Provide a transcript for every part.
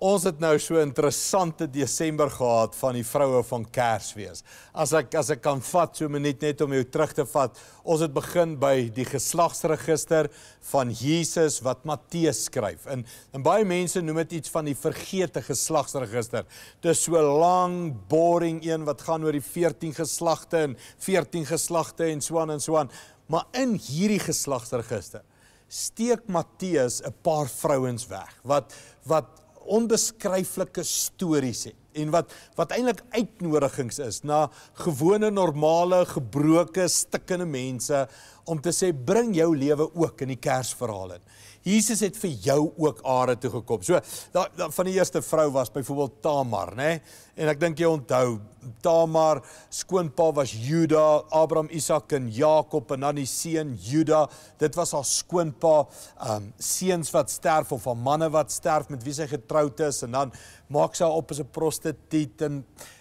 Ons het nou so 'n interessante Desember gehad van die vroue van Kersfees. As ek as ek kan vat so 'n minuut net om jou terug te vat, ons het begin by die geslagsregister van Jesus wat Matteus skryf. En en baie mense noem dit iets van die vergete geslagsregister. Dit is so lank, boring een wat gaan oor die 14 geslagte en 14 geslagte en so aan en so aan. Maar in hierdie geslagsregister steek Matteus 'n paar vrouens weg wat wat onbeskryflike stories het en wat wat eintlik uitnodigings is na gewone normale gebroke stikkende mense om te sê bring jou lewe ook in die kersverhaal in. Jesus het vir jou ook are toe gekom. So da, da, van die eerste vrou was byvoorbeeld Tamar, né? Nee? En ek dink jy onthou Tamar skoonpa was Juda, Abraham, Isak en Jakob en dan die seun Juda. Dit was haar skoonpa, ehm um, seuns wat sterf of haar manne wat sterf met wie sy getroud is en dan maak sy op as 'n prostituut en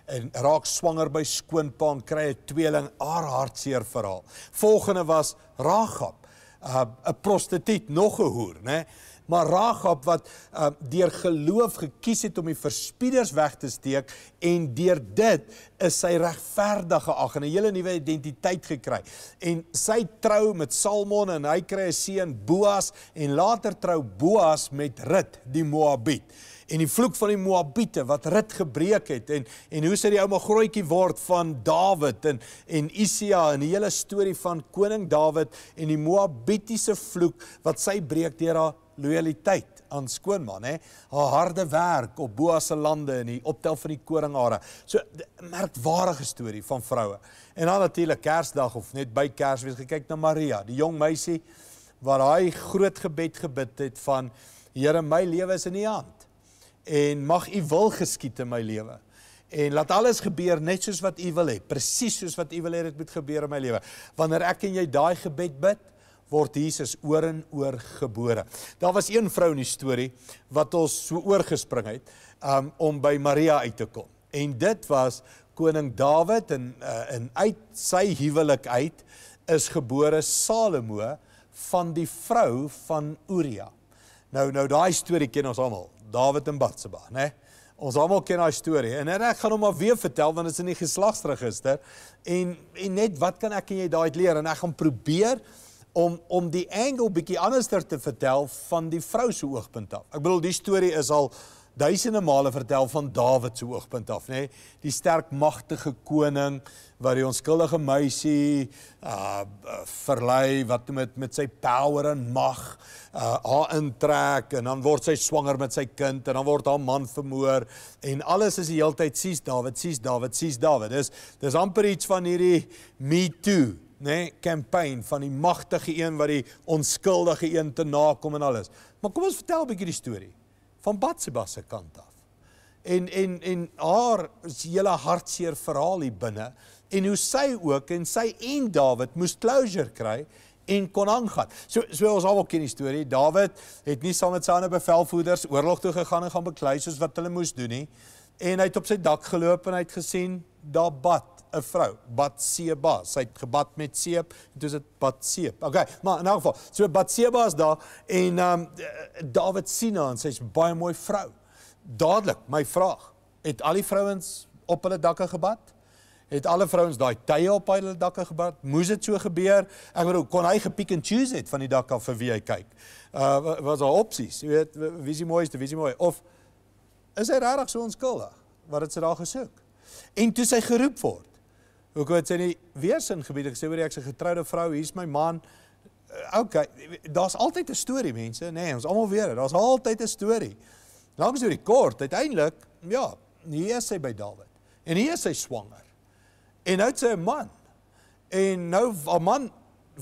en raak swanger by skoonpa en kry 'n tweeling, haar hartseer verhaal. Volgende was Ragab, 'n uh, prostituut, nog 'n hoer, né? Maar Ragab wat uh, deur geloof gekies het om die verspieders weg te steek en deur dit is sy regverdige ag en 'n hele nuwe identiteit gekry. En sy trou met Salmon en hy kry 'n seun Boas en later trou Boas met Rut die Moabiet en die vloek van die Moabiete wat rit gebreek het en en hoe sy die ouma grootjie word van Dawid en en Isia en die hele storie van koning Dawid en die Moabitiese vloek wat sy breek deur haar loyaliteit aan skoonman hè haar harde werk op Boas se lande en die optel van die koringare. So merkwaardige storie van vroue. En dan natuurlik Kersdag of net by Kersfees gekyk na Maria, die jong meisie wat daai groot gebed gebid het van Here my lewe is in U hand en mag u wil geskied in my lewe. En laat alles gebeur net soos wat u wil hê, presies soos wat u wil hê dit moet gebeur in my lewe. Wanneer ek en jy daai gebed bid, word Jesus oor en oor gebore. Daar was een vrou in die storie wat ons so oorgespring het um, om by Maria uit te kom. En dit was koning Dawid en in uh, uit sy huwelik uit is gebore Salomo van die vrou van Uria. Nou nou daai storie ken ons almal. Dawid en Batseba, né? Ons almal ken daai storie en ek gaan hom maar weer vertel want dit is in die geslagsregister en en net wat kan ek en jy daai leer en ek gaan probeer om om die angle bietjie anderster te vertel van die vrou se oogpunt af. Ek bedoel die storie is al duisende male vertel van Dawid se oogpunt af, nê? Nee? Die sterk magtige koning wat die onskuldige meisie uh, uh verlei wat met met sy power en mag uh haar intrek en dan word sy swanger met sy kind en dan word haar man vermoor en alles is die hele tyd sies Dawid, sies Dawid, sies Dawid. Dis dis amper iets van hierdie me too nee kampanje van die magtige een wat die onskuldige een te nakom en alles. Maar kom ons vertel 'n bietjie die storie van Batsheba se kant af. En en en haar is hele hartseer verhaal hier binne en hoe sy ook en sy en Dawid moes closure kry en kon aangaan. So so ons almal ken die storie. Dawid het nie saam met sy ander bevelvoerders oorlog toe gegaan en gaan beklei soos wat hulle moes doen nie. He. En hy het op sy dak geloop en hy het gesien daar bad 'n vrou, Batseba. Sy het gebad met seep en dis dit Batseep. Okay, maar in elk geval, so Batseba is daar en um ehm, Dawid sien haar en sy's baie mooi vrou. Dadelik, my vraag, het al die vrouens op hulle dakke gebad? Het alle vrouens daai tye op hulle dakke gebad? Moes dit so gebeur? Ek bedoel, kon hy gepiek en choose het van die dak af vir wie hy kyk? Uh was daar opsies? Jy weet, wie is die mooiste, wie is die mooi of is hy rarig so onskuldig, wat het sy daar gesoek. En toe sy geroep word, ook wat sy in die weersin gebied, ek sê oor die, ek sy getrouwde vrou, hier is my man, eh, ok, daar is altyd een story mense, nee, ons allemaal weer, daar is altyd een story, langs door die kort, uiteindelik, ja, hier is sy by David, en hier is sy swanger, en nou het sy man, en nou, al man,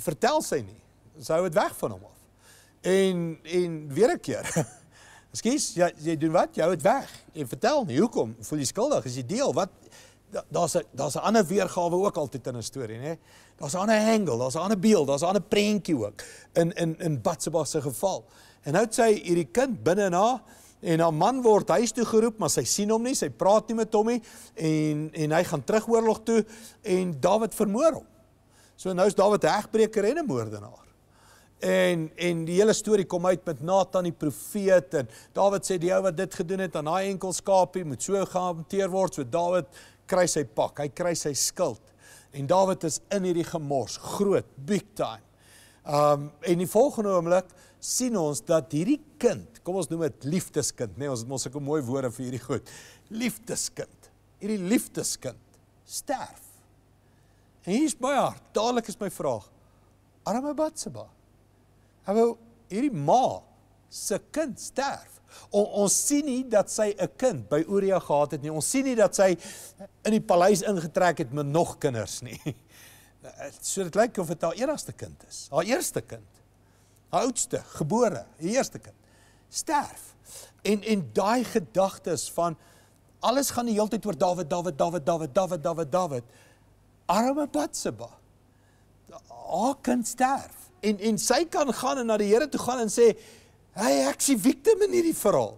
vertel sy nie, sy hou het weg van hom af, en, en, weer een keer, Skies, jy, jy doen wat? Jy ja, het weg. Jy vertel nie hoekom. Voel jy skuldig? Is jy deel? Wat daar's da 'n ander weergawe ook altyd in 'n storie, nê? Daar's 'n ander angle, daar's 'n ander beeld, daar's 'n ander prentjie ook in in in Batseba se geval. En nou sê hierdie kind binne na en haar man word huis toe geroep, maar sy sien hom nie, sy praat nie met Tommy en en hy gaan terug oorlog toe en Dawid vermoor hom. So nou is Dawid 'n egbreker en 'n moordenaar. En en die hele storie kom uit met Nathan die profeet en Dawid sê die ou wat dit gedoen het aan daai enkel skapie moet so gehanteer word. So Dawid kry sy pak, hy kry sy skild. En Dawid is in hierdie gemors, groot, big time. Um en die volgende oomblik sien ons dat hierdie kind, kom ons noem dit liefdeskind, nê, nee, ons het mos sulke mooi woorde vir hierdie goed. Liefdeskind. Hierdie liefdeskind sterf. En hier's baie hard. Dadelik is my vraag: Arme Batseba, Hou hierdie ma se kind sterf. O, ons sien nie dat sy 'n kind by Uria gehad het nie. Ons sien nie dat sy in die paleis ingetrek het met nog kinders nie. So dit lyk of dit haar enigste kind is, haar eerste kind. Haar oudste, gebore, haar eerste kind sterf. En en daai gedagtes van alles gaan die hele tyd oor Dawid, Dawid, Dawid, Dawid, Dawid, Dawid, Dawid. Arme Batseba. Haar kind sterf en en sy kan gaan en na die Here toe gaan en sê, "Hey, ek is die victim in hierdie verhaal.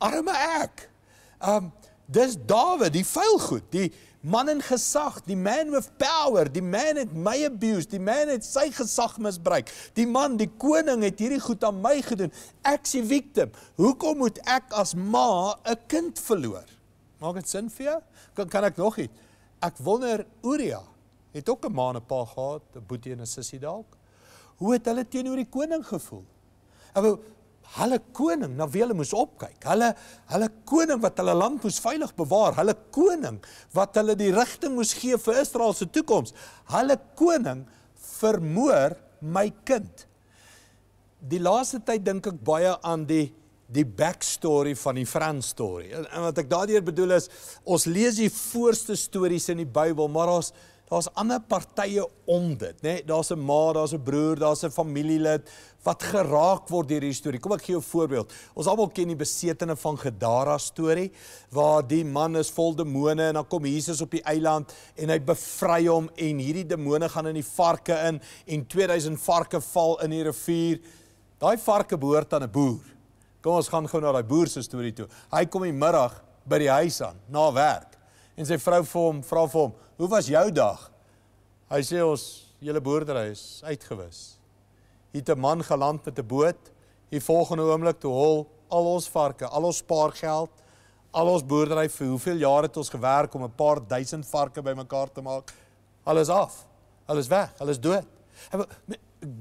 Arme ek." Um dis Dawid, die vuil goed, die man in gesag, die man with power, die man het my abuse, die man het sy gesag misbruik. Die man, die koning het hierdie goed aan my gedoen. Ek is die victim. Hoekom moet ek as ma 'n kind verloor? Maak dit sin vir jou? Kan kan ek nog iets? Ek wonder Uria het ook 'n ma en 'n pa gehad, 'n boetie en 'n sussie dalk hoe het hulle teenoor die koning gevoel? Hulle hulle koning na wie hulle moes opkyk. Hulle hulle koning wat hulle land moes veilig bewaar, hulle koning wat hulle die rigting moes gee vir Israel se toekoms. Hulle koning vermoor my kind. Die laaste tyd dink ek baie aan die die backstory van die Frans storie. En wat ek daardeur bedoel is, ons lees die voorste stories in die Bybel, maar ons daar's ander partye om dit, né? Nee? Daar's 'n ma, daar's 'n broer, daar's 'n familielid wat geraak word deur hierdie storie. Kom ek gee jou 'n voorbeeld. Ons almal ken die besetene van Gadara storie waar die man is vol demone en dan kom Jesus op die eiland en hy bevry hom en hierdie demone gaan in die varke in en 2000 varke val in die rivier. Daai varke behoort aan 'n boer. Kom ons gaan gou na daai boer se storie toe. Hy kom in die middag by die huis aan na werk. En sy vrou vir hom vra vir hom, "Hoe was jou dag?" Hy sê, "Ons hele boerdery is uitgewis." Hier 'n man geland met 'n boot. Die volgende oomblik toe hol al ons varke, al ons spaargeld, al ons boerdery vir hoeveel jare het ons gewerk om 'n paar duisend varke bymekaar te maak. Alles af. Alles weg. Alles dood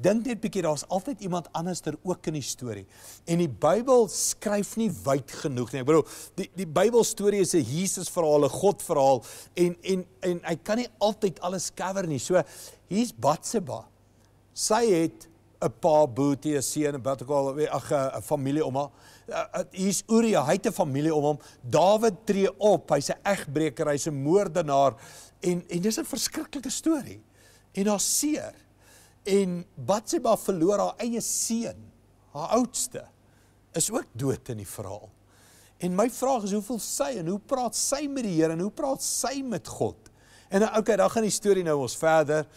dink net bietjie daar's altyd iemand anderster ook in die storie. En die Bybel skryf nie wyd genoeg nie. Ek bedoel die die Bybel storie is 'n Jesus verhaal, 'n God verhaal en en en hy kan nie altyd alles cover nie. So hier's Batseba. Sy het 'n pa Boetie, 'n seun, 'n Batakal, ag 'n familie om haar. Eh, eh, hier's Uria, hy het 'n familie om hom. Dawid tree op, hy's 'n egbreker, hy's 'n moordenaar en en dis 'n verskriklike storie. En daar seer En Batseba verloor haar eie seun, haar oudste, is ook dood in die verhaal. En my vraag is hoeveel sy en hoe praat sy met die Here en hoe praat sy met God? En nou, okay, dan gaan die storie nou ons verder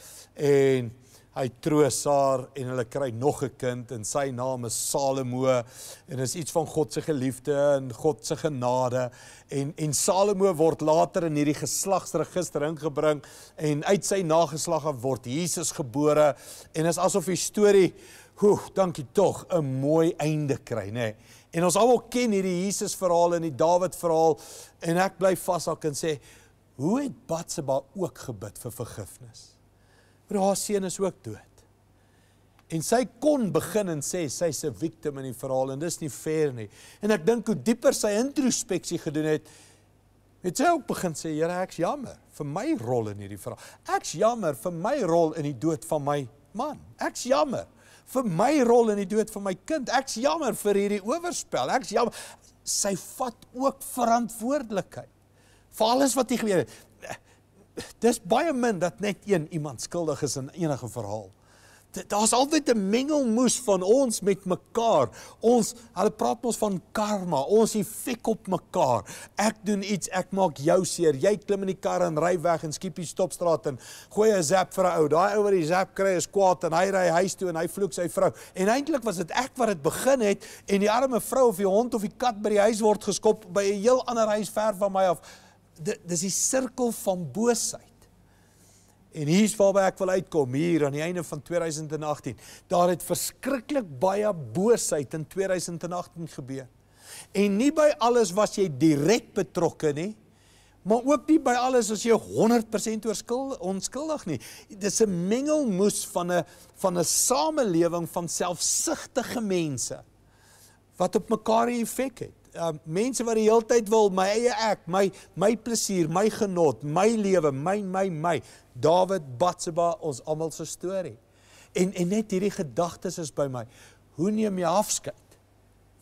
en hy troos haar en hulle kry nog 'n kind en sy naam is Salomo en is iets van God se geliefde en God se genade en en Salomo word later in hierdie geslagsregister ingebring en uit sy nageslag af word Jesus gebore en is asof die storie hoe dankie tog 'n mooi einde kry nê nee. en ons almal ken hierdie Jesus verhaal en die Dawid verhaal en ek bly vashou kan sê hoe het Batseba ook gebid vir vergifnis Maar haar seun is ook dood. En sy kon begin en sê sy's 'n victim in die verhaal en dis nie fair nie. En ek dink hoe dieper sy introspeksie gedoen het, het sy ook begin sê, "Here, ek's jammer vir my rol in hierdie verhaal. Ek's jammer vir my rol in die dood van my man. Ek's jammer vir my rol in die dood van my kind. Ek's jammer vir hierdie oorspel. Ek's jammer sy vat ook verantwoordelikheid vir alles wat hy gebeur het dis baie min dat net een iemand skuldig is in enige verhaal. Daar's altyd 'n mengelmoes van ons met mekaar. Ons hulle praat mos van karma. Ons effek op mekaar. Ek doen iets, ek maak jou seer. Jy klim in die kar en ry weg en skiep die stopstraat en gooi 'n zap vir 'n ou. Daai ou wat die zap kry is kwaad en hy ry huis toe en hy vloek sy vrou. En eintlik was dit ek wat dit begin het en die arme vrou of die hond of die kat by die huis word geskop by 'n heel ander huis ver van my af dis die sirkel van boosheid. En hier's waarby ek wil uitkom hier aan die einde van 2018. Daar het verskriklik baie boosheid in 2018 gebeur. En nie by alles was jy direk betrokke nie, maar ook nie by alles as jy 100% oorskil onskuldig nie. Dis 'n mengelmoes van 'n van 'n samelewing van selfsugtige mense wat op mekaar 'n effek het uh, mense wat die hele tyd wil my eie ek, my my plesier, my genot, my lewe, my my my. Dawid, Batseba, ons almal se storie. En en net hierdie gedagtes is by my. Hoe neem jy afskeid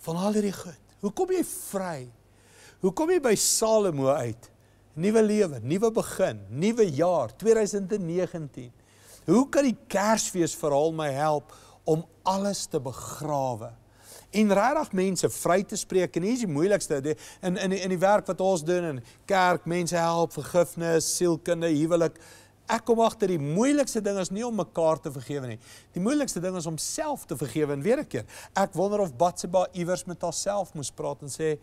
van al hierdie goed? Hoe kom jy vry? Hoe kom jy by Salemo uit? Nuwe lewe, nuwe begin, nuwe jaar 2019. Hoe kan die Kersfees verhaal my help om alles te begrawe? en regtig mense vry te spreek en dis die moeilikste die, in in in die werk wat ons doen in kerk, mense help, vergifnis, sielkunde, huwelik. Ek kom agter die moeilikste ding is nie om mekaar te vergewe nie. Die moeilikste ding is om self te vergewe en weer 'n keer. Ek wonder of Batseba iewers met haarself moes praat en sê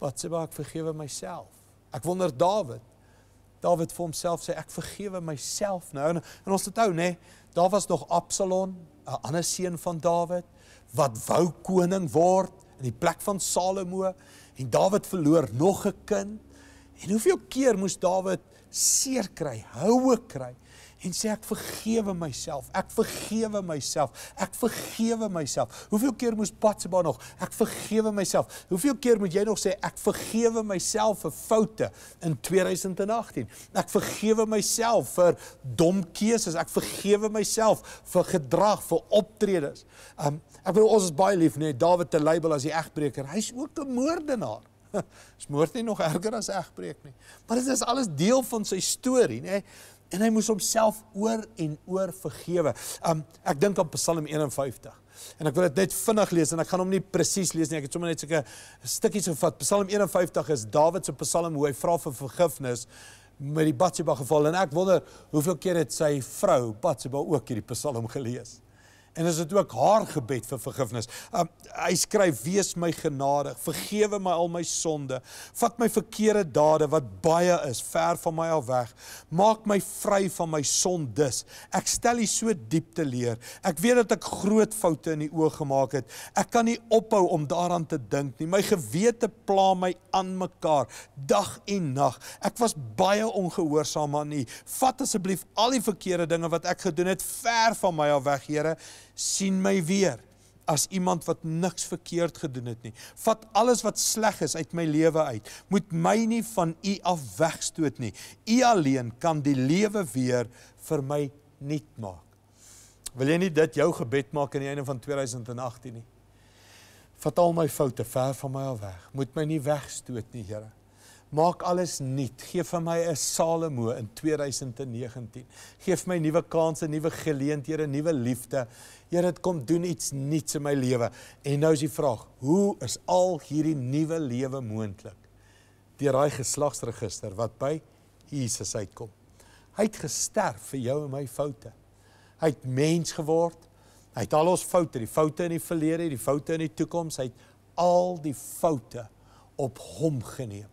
Batseba ek vergewe myself. Ek wonder Dawid. Dawid vir homself sê ek vergewe myself nou en, en ons het onthou nê, daar was nog Absalom, 'n ander seun van Dawid wat wou koning word in die plek van Salomo en Dawid verloor nog 'n kind. En hoeveel keer moes Dawid seer kry, houe kry en sê ek vergewe myself. Ek vergewe myself. Ek vergewe myself. Hoeveel keer moes Patseba nog? Ek vergewe myself. Hoeveel keer moet jy nog sê ek vergewe myself vir foute in 2018? Ek vergewe myself vir dom keuses. Ek vergewe myself vir gedrag, vir optredes. Um ek wil ons is baie lief, nee, Dawid te label as die egbreker. Hy's ook 'n moordenaar. Smoord nie nog erger as egbreek nie. Maar dit is alles deel van sy storie, nê? Nee en hy moes homself oor en oor vergewe. Um ek dink aan Psalm 51. En ek wil dit net vinnig lees en ek gaan hom nie presies lees nie. Ek het sommer net sulke stukkies gevat. Psalm 51 is Dawid se Psalm hoe hy vra vir vergifnis met die Batsheba geval en ek wonder hoeveel keer het sy vrou Batsheba ook hierdie Psalm gelees en is dit ook haar gebed vir vergifnis. Um, hy skryf: "Wees my genadig, vergewe my al my sonde, vat my verkeerde dade wat baie is, ver van my af weg. Maak my vry van my sondes. Ek stel U so diep te leer. Ek weet dat ek groot foute in U oë gemaak het. Ek kan nie ophou om daaraan te dink nie. My gewete pla my aan mekaar dag en nag. Ek was baie ongehoorsaam aan U. Vat asseblief al die verkeerde dinge wat ek gedoen het ver van my af weg, Here." sien my weer as iemand wat niks verkeerd gedoen het nie. Vat alles wat sleg is uit my lewe uit. Moet my nie van u af wegstoot nie. U alleen kan die lewe weer vir my nuut maak. Wil jy nie dit jou gebed maak aan die einde van 2018 nie? Vat al my foute ver van my af weg. Moet my nie wegstoot nie, Here maak alles nuut. Geef vir my 'n Salemo in 2019. Geef my nuwe kansse, nuwe geleenthede, nuwe liefde. Here, dit kom doen iets nuuts in my lewe. En nou is die vraag, hoe is al hierdie nuwe lewe moontlik? Deur daai geslagsregister wat by Jesus uitkom. Hy het gesterf vir jou en my foute. Hy het mens geword. Hy het al ons foute, die foute in die verlede, die foute in die toekoms, hy het al die foute op hom geneem.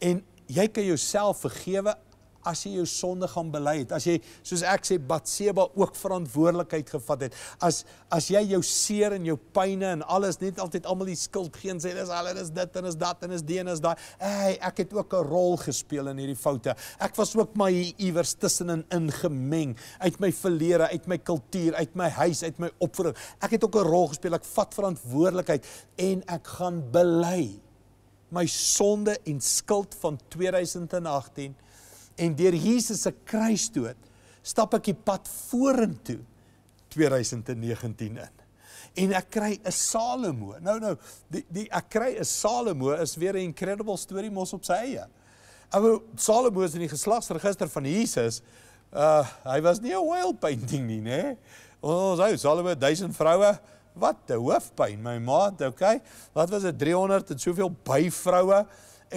En jy kan jouself vergewe as jy jou sonde gaan bely het. As jy soos ek sê Batseba ook verantwoordelikheid gevat het. As as jy jou seer en jou pyne en alles net altyd almal die skuld gee en sê dis al en is dit en is dat en is die en is daai. Hey, ek het ook 'n rol gespeel in hierdie foute. Ek was ook my iewers tussenin ingemeng uit my verlede, uit my kultuur, uit my huis, uit my opvoeding. Ek het ook 'n rol gespeel. Ek vat verantwoordelikheid en ek gaan bely my sonde en skuld van 2018 en deur Jesus se kruisdood stap ek die pad vorentoe 2019 in. En ek kry 'n Salomo. Nou nou, die die ek kry 'n Salomo is weer 'n incredible storie mos op sy eie. Ou Salomo is in die geslagsregister van Jesus. Uh hy was nie 'n oil painting nie, né? Nee. Ons hy Salomo 1000 vroue, wat te hoofpyn my maat, okay? Wat was dit 300 en soveel byvroue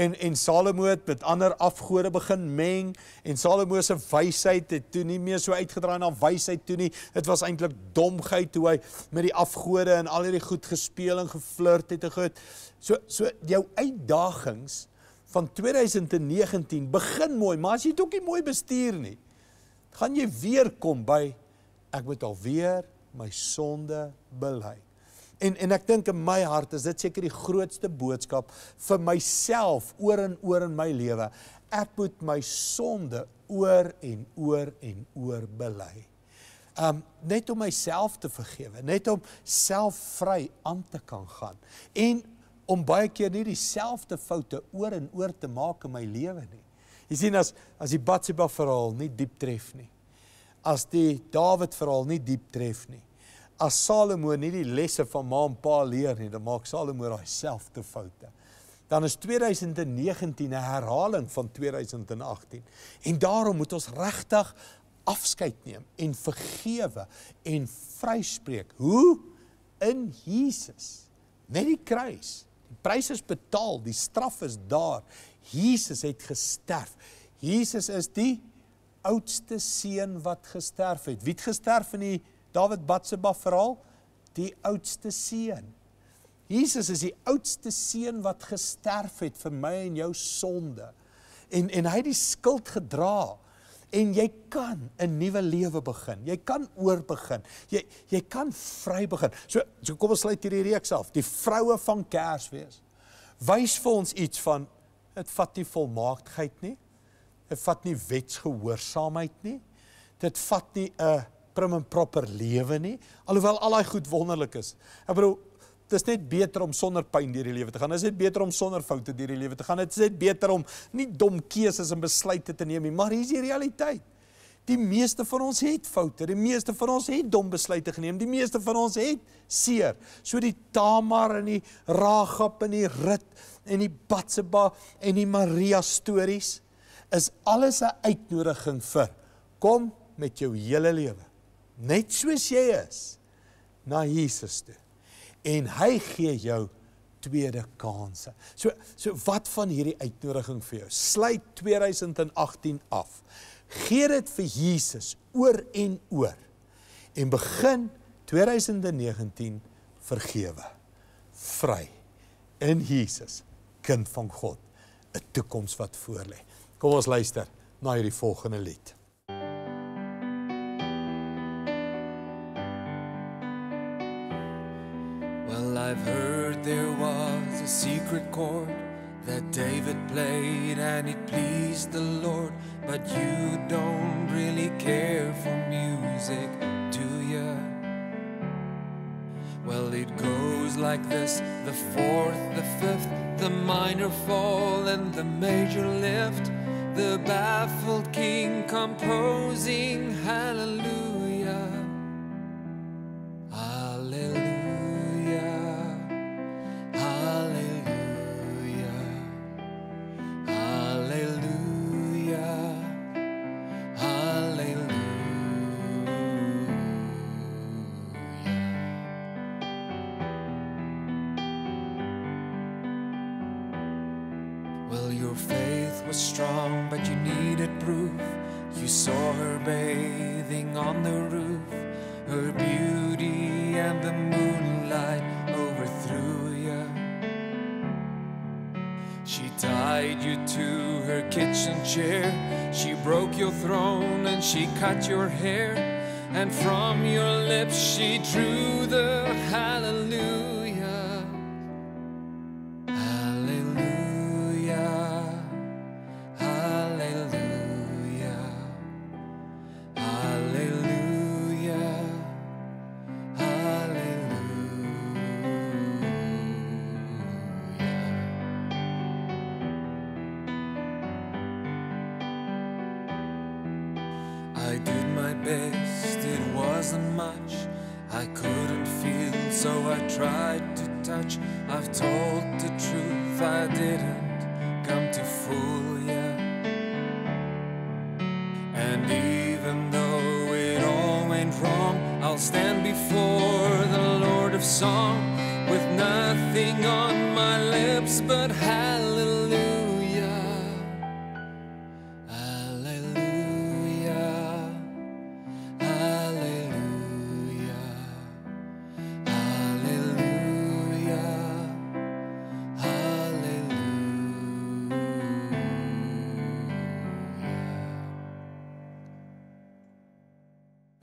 en en Salomo het met ander afgode begin meng en Salomo se wysheid het toe nie meer so uitgedraai na wysheid toe nie. Dit was eintlik domheid toe hy met die afgode en al hierdie goed gespeel en geflirt het en goed. So so jou uitdagings van 2019 begin mooi, maar as jy dit ook nie mooi bestuur nie, gaan jy weer kom by ek moet alweer my sonde bely. En en ek dink in my hart is dit seker die grootste boodskap vir myself oor en oor in my lewe. Ek moet my sonde oor en oor en oor bely. Um net om myself te vergewe, net om self vry aan te kan gaan en om baie keer nie dieselfde foute oor en oor te maak in my lewe nie. Jy sien as as die Batsheba verhaal nie diep tref nie, as die Dawid verhaal nie diep tref nie. As Salomo nie die lesse van ma en pa leer nie, dan maak Salomo daai selfde foute. Dan is 2019 'n herhaling van 2018. En daarom moet ons regtig afskeid neem en vergewe en vryspreek. Hoe in Jesus. Net die kruis. Die prys is betaal, die straf is daar. Jesus het gesterf. Jesus is die oudste seun wat gesterf het. Wie het gesterf in die Dawid Batseba verhaal? Die oudste seun. Jesus is die oudste seun wat gesterf het vir my en jou sonde. En en hy het die skuld gedra. En jy kan 'n nuwe lewe begin. Jy kan oorbegin. Jy jy kan vry begin. So, so kom ons sluit hierdie reeks af. Die vroue van Kersfees wys vir ons iets van dit vat nie volmaaktheid nie. Dit vat nie wetsgehoorsaamheid nie. Dit vat nie 'n prim en proper lewe nie, alhoewel al daai goed wonderlik is. Ek bedoel, dit is net beter om sonder pyn deur die lewe te gaan. Dit is net beter om sonder foute deur die lewe te gaan. Dit is net beter om nie dom keuses en besluite te neem nie, maar hier is die realiteit. Die meeste van ons het foute, die meeste van ons het dom besluite geneem, die meeste van ons het seer. So die Tamar en die Ragab en die Rut en die Batseba en die Maria stories is alles 'n uitnodiging vir kom met jou hele lewe net soos jy is na Jesus toe en hy gee jou tweede kansse. So so wat van hierdie uitnodiging vir jou? Sluit 2018 af. Gee dit vir Jesus oor en oor en begin 2019 vergewe. Vry in Jesus, kind van God, 'n toekoms wat voorlê. Kom ons luister na hierdie volgende lied. Well, I've heard there was a secret chord that David played and it pleased the Lord, but you don't really care for music, do you? Well, it goes like this the fourth, the fifth, the minor fall, and the major lift the baffled king composing hallelujah. Well, your faith was strong, but you needed proof. You saw her bathing on the roof, her beauty and the moonlight overthrew you. She tied you to her kitchen chair, she broke your throne and she cut your hair, and from your lips she drew the hallelujah. best, it wasn't much. I couldn't feel, so I tried to touch. I've told the truth, I didn't come to fool you. And even though it all went wrong, I'll stand before the Lord of Song with nothing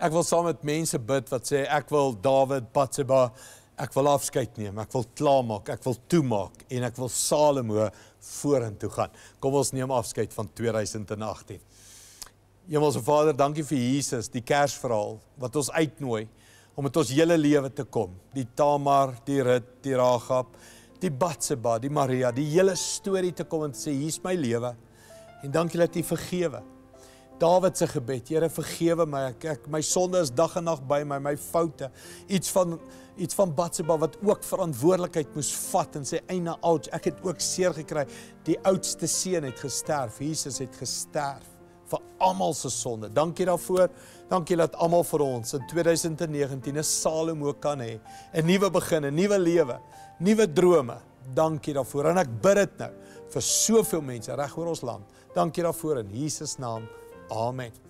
Ek wil saam met mense bid wat sê ek wil Dawid, Batseba, ek wil afskeid neem, ek wil klaarmaak, ek wil toemaak en ek wil Salomo vorentoe gaan. Kom ons neem afskeid van 2018. Hemelse Vader, dankie vir Jesus, die Kersverhaal wat ons uitnooi om met ons hele lewe te kom. Die Tamar, die Rut, die Rahab, die Batseba, die Maria, die hele storie te kom en te sê hier's my lewe. En dankie dat U vergewe het. Dawid se gebed. Here vergewe my. Ek, ek my sonde is dag en nag by my, my foute. Iets van iets van Batseba wat ook verantwoordelikheid moes vat en sy eie oud. Ek het ook seer gekry. Die oudste seun het gesterf. Jesus het gesterf vir almal se sonde. Dankie daarvoor. Dankie dat almal vir ons in 2019 'n Salomo kan hê. 'n Nuwe begin, 'n nuwe lewe, nuwe drome. Dankie daarvoor. En ek bid dit nou vir soveel mense reg oor ons land. Dankie daarvoor in Jesus naam. Amen.